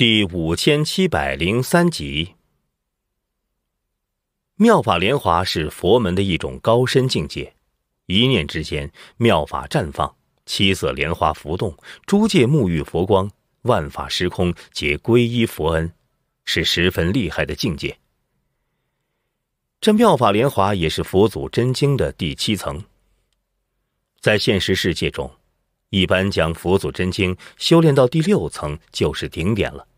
第五千七百零三集。妙法莲华是佛门的一种高深境界，一念之间妙法绽放，七色莲花浮动，诸界沐浴佛光，万法时空皆皈依佛恩，是十分厉害的境界。这妙法莲华也是佛祖真经的第七层，在现实世界中，一般将佛祖真经修炼到第六层就是顶点了。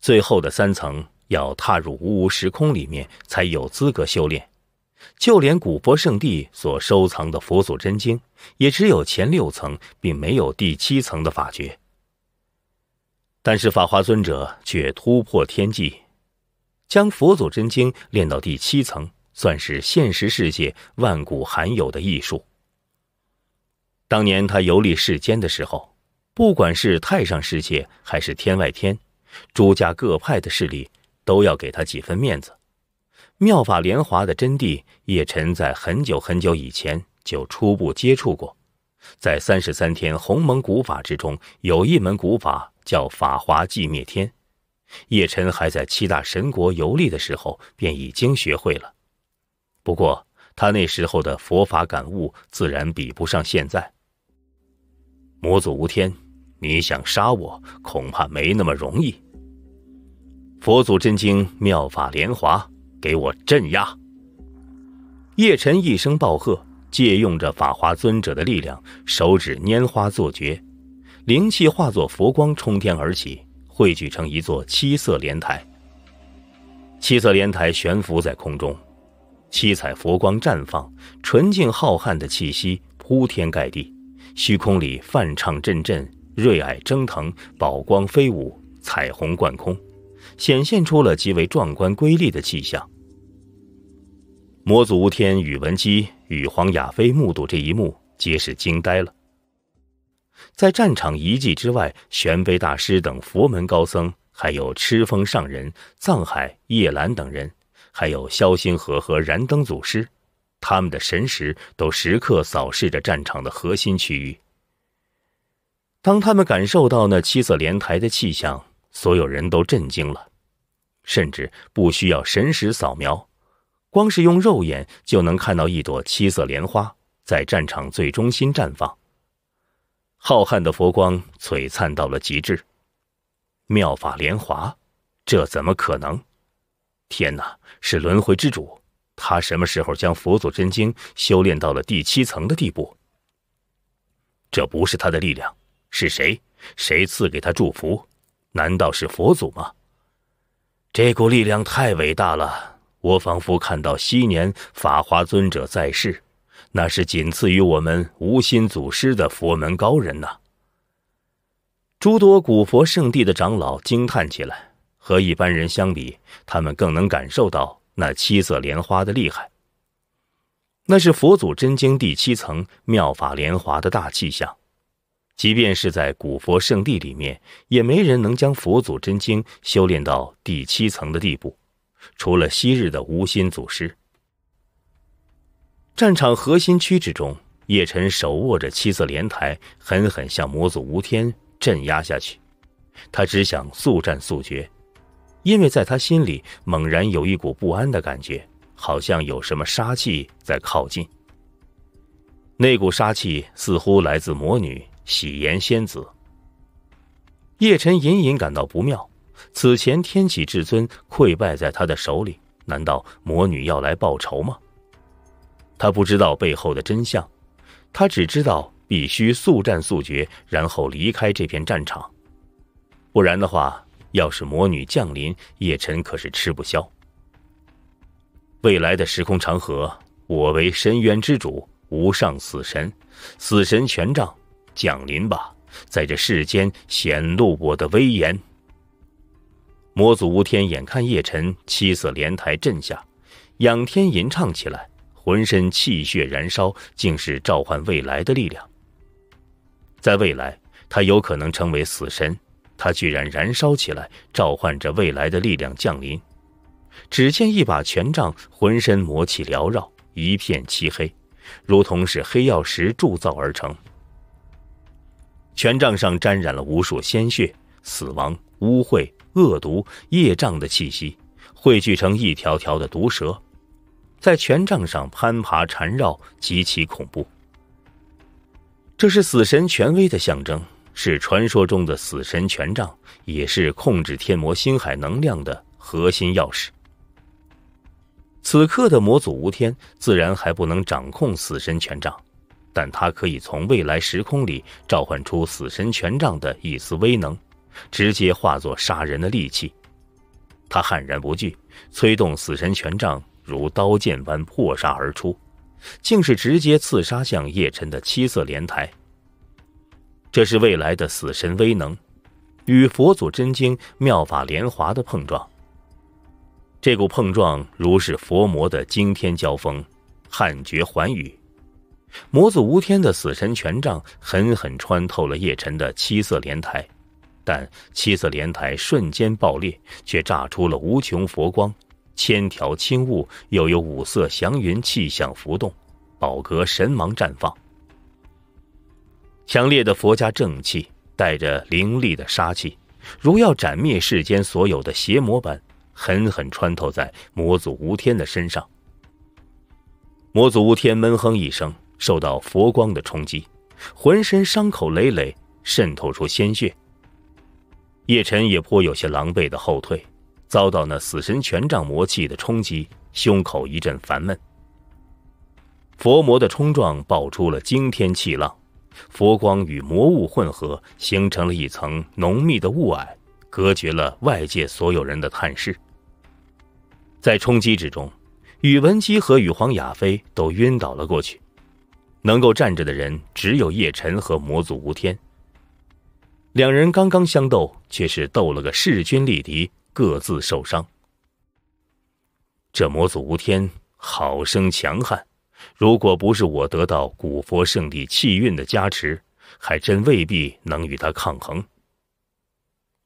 最后的三层要踏入无无时空里面才有资格修炼，就连古佛圣地所收藏的佛祖真经，也只有前六层，并没有第七层的法诀。但是法华尊者却突破天际，将佛祖真经练到第七层，算是现实世界万古罕有的艺术。当年他游历世间的时候，不管是太上世界还是天外天。诸家各派的势力都要给他几分面子。妙法莲华的真谛，叶辰在很久很久以前就初步接触过。在三十三天鸿蒙古法之中，有一门古法叫法华寂灭天。叶辰还在七大神国游历的时候，便已经学会了。不过，他那时候的佛法感悟，自然比不上现在。魔祖无天。你想杀我，恐怕没那么容易。佛祖真经妙法莲华，给我镇压！叶辰一声暴喝，借用着法华尊者的力量，手指拈花作诀，灵气化作佛光冲天而起，汇聚成一座七色莲台。七色莲台悬浮在空中，七彩佛光绽放，纯净浩瀚的气息铺天盖地，虚空里泛唱阵阵。瑞霭蒸腾，宝光飞舞，彩虹贯空，显现出了极为壮观瑰丽的气象。魔祖天、宇文姬与黄雅飞目睹这一幕，皆是惊呆了。在战场遗迹之外，玄悲大师等佛门高僧，还有赤峰上人、藏海、叶兰等人，还有萧星河和燃灯祖师，他们的神识都时刻扫视着战场的核心区域。当他们感受到那七色莲台的气象，所有人都震惊了，甚至不需要神识扫描，光是用肉眼就能看到一朵七色莲花在战场最中心绽放。浩瀚的佛光璀璨到了极致，妙法莲华，这怎么可能？天哪！是轮回之主，他什么时候将佛祖真经修炼到了第七层的地步？这不是他的力量。是谁？谁赐给他祝福？难道是佛祖吗？这股力量太伟大了，我仿佛看到昔年法华尊者在世，那是仅次于我们无心祖师的佛门高人呐。诸多古佛圣地的长老惊叹起来，和一般人相比，他们更能感受到那七色莲花的厉害。那是佛祖真经第七层妙法莲华的大气象。即便是在古佛圣地里面，也没人能将佛祖真经修炼到第七层的地步，除了昔日的无心祖师。战场核心区之中，叶辰手握着七色莲台，狠狠向魔祖无天镇压下去。他只想速战速决，因为在他心里猛然有一股不安的感觉，好像有什么杀气在靠近。那股杀气似乎来自魔女。喜颜仙子，叶辰隐隐感到不妙。此前天启至尊溃败在他的手里，难道魔女要来报仇吗？他不知道背后的真相，他只知道必须速战速决，然后离开这片战场。不然的话，要是魔女降临，叶辰可是吃不消。未来的时空长河，我为深渊之主，无上死神，死神权杖。降临吧，在这世间显露我的威严。魔祖无天眼看叶辰七色莲台阵下，仰天吟唱起来，浑身气血燃烧，竟是召唤未来的力量。在未来，他有可能成为死神。他居然燃烧起来，召唤着未来的力量降临。只见一把权杖，浑身魔气缭绕，一片漆黑，如同是黑曜石铸造而成。权杖上沾染了无数鲜血、死亡、污秽、恶毒、业障的气息，汇聚成一条条的毒蛇，在权杖上攀爬缠绕，极其恐怖。这是死神权威的象征，是传说中的死神权杖，也是控制天魔星海能量的核心钥匙。此刻的魔祖无天自然还不能掌控死神权杖。但他可以从未来时空里召唤出死神权杖的一丝威能，直接化作杀人的利器。他悍然不惧，催动死神权杖如刀剑般破杀而出，竟是直接刺杀向叶辰的七色莲台。这是未来的死神威能，与佛祖真经妙法莲华的碰撞。这股碰撞如是佛魔的惊天交锋，撼绝寰宇。魔祖吴天的死神权杖狠狠穿透了叶晨的七色莲台，但七色莲台瞬间爆裂，却炸出了无穷佛光，千条青雾，又有五色祥云气象浮动，宝阁神芒绽放。强烈的佛家正气带着凌厉的杀气，如要斩灭世间所有的邪魔般，狠狠穿透在魔祖吴天的身上。魔祖吴天闷哼一声。受到佛光的冲击，浑身伤口累累，渗透出鲜血。叶晨也颇有些狼狈的后退，遭到那死神权杖魔气的冲击，胸口一阵烦闷。佛魔的冲撞爆出了惊天气浪，佛光与魔物混合，形成了一层浓密的雾霭，隔绝了外界所有人的探视。在冲击之中，宇文姬和宇皇亚飞都晕倒了过去。能够站着的人只有叶辰和魔祖无天，两人刚刚相斗，却是斗了个势均力敌，各自受伤。这魔祖无天好生强悍，如果不是我得到古佛圣地气运的加持，还真未必能与他抗衡。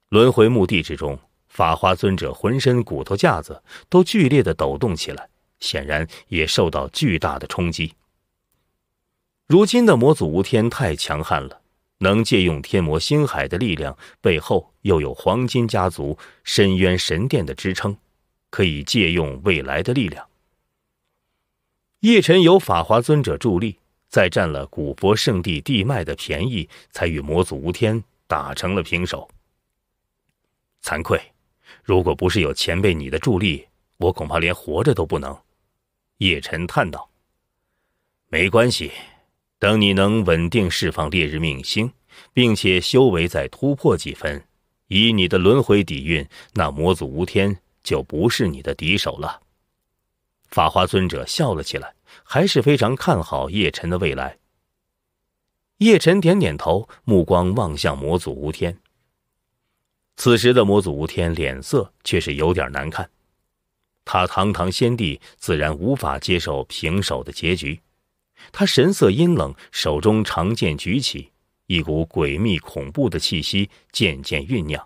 轮回墓地之中，法华尊者浑身骨头架子都剧烈的抖动起来，显然也受到巨大的冲击。如今的魔祖无天太强悍了，能借用天魔星海的力量，背后又有黄金家族、深渊神殿的支撑，可以借用未来的力量。叶晨有法华尊者助力，再占了古佛圣地地脉的便宜，才与魔祖无天打成了平手。惭愧，如果不是有前辈你的助力，我恐怕连活着都不能。叶晨叹道：“没关系。”等你能稳定释放烈日命星，并且修为再突破几分，以你的轮回底蕴，那魔祖无天就不是你的敌手了。法华尊者笑了起来，还是非常看好叶辰的未来。叶辰点点头，目光望向魔祖无天。此时的魔祖无天脸色却是有点难看，他堂堂先帝自然无法接受平手的结局。他神色阴冷，手中长剑举起，一股诡秘恐怖的气息渐渐酝酿。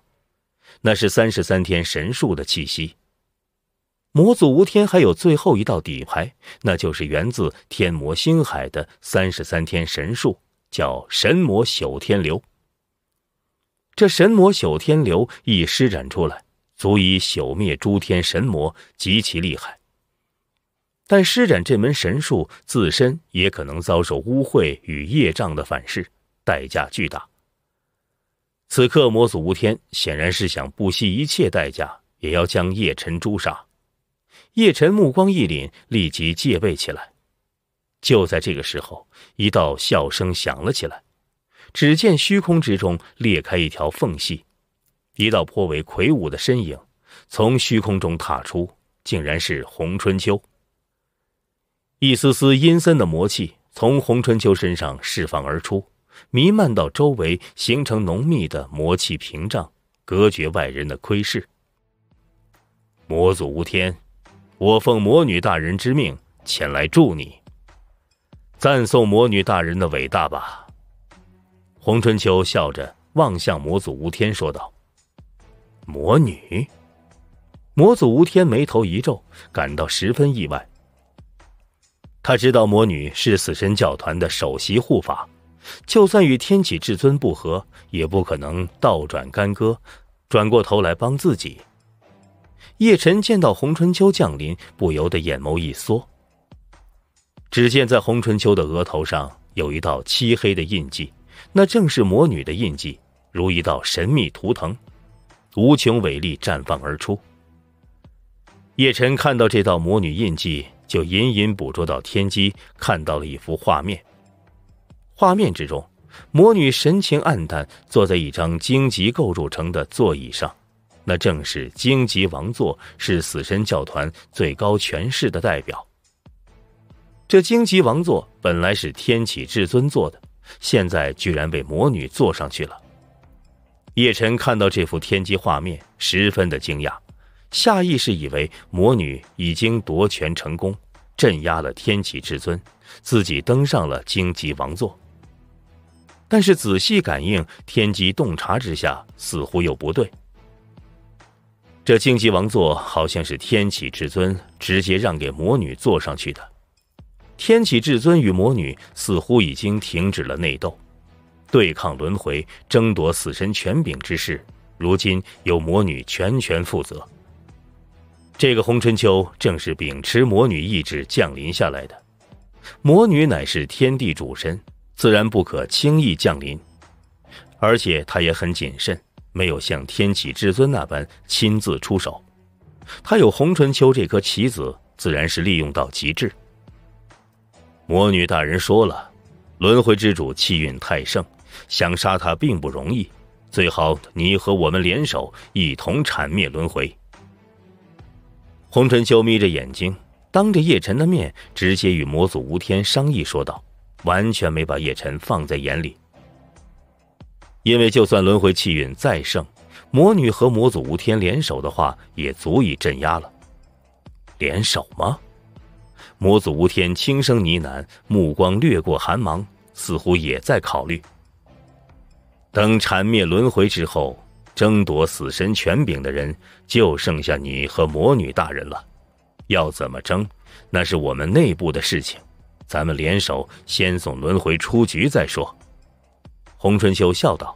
那是三十三天神树的气息。魔祖无天还有最后一道底牌，那就是源自天魔星海的三十三天神树，叫神魔朽天流。这神魔朽天流一施展出来，足以朽灭诸天神魔，极其厉害。但施展这门神术，自身也可能遭受污秽与业障的反噬，代价巨大。此刻魔祖无天显然是想不惜一切代价，也要将叶辰诛杀。叶辰目光一凛，立即戒备起来。就在这个时候，一道笑声响了起来。只见虚空之中裂开一条缝隙，一道颇为魁梧的身影从虚空中踏出，竟然是洪春秋。一丝丝阴森的魔气从洪春秋身上释放而出，弥漫到周围，形成浓密的魔气屏障，隔绝外人的窥视。魔祖无天，我奉魔女大人之命前来助你。赞颂魔女大人的伟大吧。”洪春秋笑着望向魔祖无天，说道：“魔女。”魔祖无天眉头一皱，感到十分意外。他知道魔女是死神教团的首席护法，就算与天启至尊不和，也不可能倒转干戈，转过头来帮自己。叶晨见到洪春秋降临，不由得眼眸一缩。只见在洪春秋的额头上有一道漆黑的印记，那正是魔女的印记，如一道神秘图腾，无穷伟力绽放而出。叶晨看到这道魔女印记。就隐隐捕捉到天机，看到了一幅画面。画面之中，魔女神情黯淡，坐在一张荆棘构筑成的座椅上。那正是荆棘王座，是死神教团最高权势的代表。这荆棘王座本来是天启至尊坐的，现在居然被魔女坐上去了。叶晨看到这幅天机画面，十分的惊讶。下意识以为魔女已经夺权成功，镇压了天启至尊，自己登上了荆棘王座。但是仔细感应天机洞察之下，似乎又不对。这荆棘王座好像是天启至尊直接让给魔女坐上去的。天启至尊与魔女似乎已经停止了内斗，对抗轮回、争夺死神权柄之事，如今由魔女全权负责。这个红春秋正是秉持魔女意志降临下来的。魔女乃是天地主神，自然不可轻易降临。而且她也很谨慎，没有像天启至尊那般亲自出手。她有红春秋这颗棋子，自然是利用到极致。魔女大人说了，轮回之主气运太盛，想杀他并不容易。最好你和我们联手，一同铲灭轮回。红尘修眯着眼睛，当着叶晨的面，直接与魔祖吴天商议说道，完全没把叶晨放在眼里。因为就算轮回气运再盛，魔女和魔祖吴天联手的话，也足以镇压了。联手吗？魔祖吴天轻声呢喃，目光掠过寒芒，似乎也在考虑。等缠灭轮回之后。争夺死神权柄的人就剩下你和魔女大人了，要怎么争？那是我们内部的事情，咱们联手先送轮回出局再说。”洪春秋笑道：“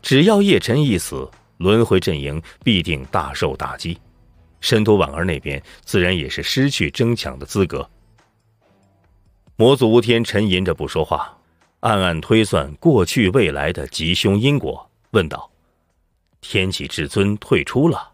只要叶辰一死，轮回阵营必定大受打击，申屠婉儿那边自然也是失去争抢的资格。”魔祖无天沉吟着不说话，暗暗推算过去未来的吉凶因果，问道。天启至尊退出了。